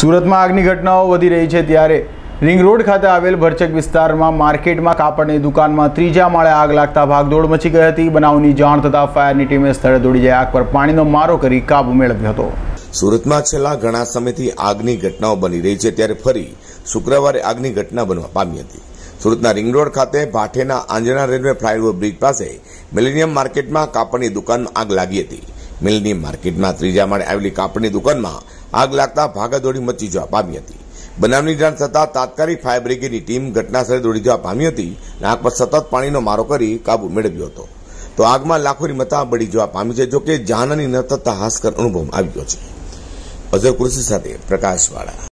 સુરતમાં આગની ઘટનાઓ વધી રહી છે ત્યારે રિંગ રોડ ખાતે આવેલ ભરચક વિસ્તારમાં માર્કેટમાં કાપડની દુકાનમાં ત્રીજા માળે આગ લાગતા ભાગદોડ મચી ગઈ હતી બનાવની જાણ થતા ફાયરની ટીમે સ્થળે દોડી જઈ આગ પર પાણીનો મારો કરી કાબુ મેળવ્યો હતો સુરતમાં છેલ્લા ઘણા સમયથી આગની ઘટનાઓ બની રહી છે ત્યારે ફરી શુક્રવારે આગની ઘટના બનવા પામી હતી સુરતના રિંગ રોડ ખાતે Bhathena Anjana railway flyover bridge પાસે મિલેનિયમ માર્કેટમાં કાપડની દુકાનમાં આગ લાગી હતી મિલેનિયમ માર્કેટમાં ત્રીજા માળે આવેલી કાપડની દુકાનમાં આગ લાગતા ભાગદોડી મચી જવા પામી હતી બનાવની જાણ થતાં તાત્કાલિક ફાયર બ્રિગેડની ટીમ ઘટનાસ્થળે દોડી જવા પામી હતી અને આગ પર સતત પાણીનો મારો કરી કાબુ મેળવ્યો હતો તો આગમાં લાખોની મતા બળી જવા પામી છે જોકે જાનની ન થતાં હાસ્કર અનુભવ આવ્યો છે અઝર કૃષિ સાથે પ્રકાશવાળા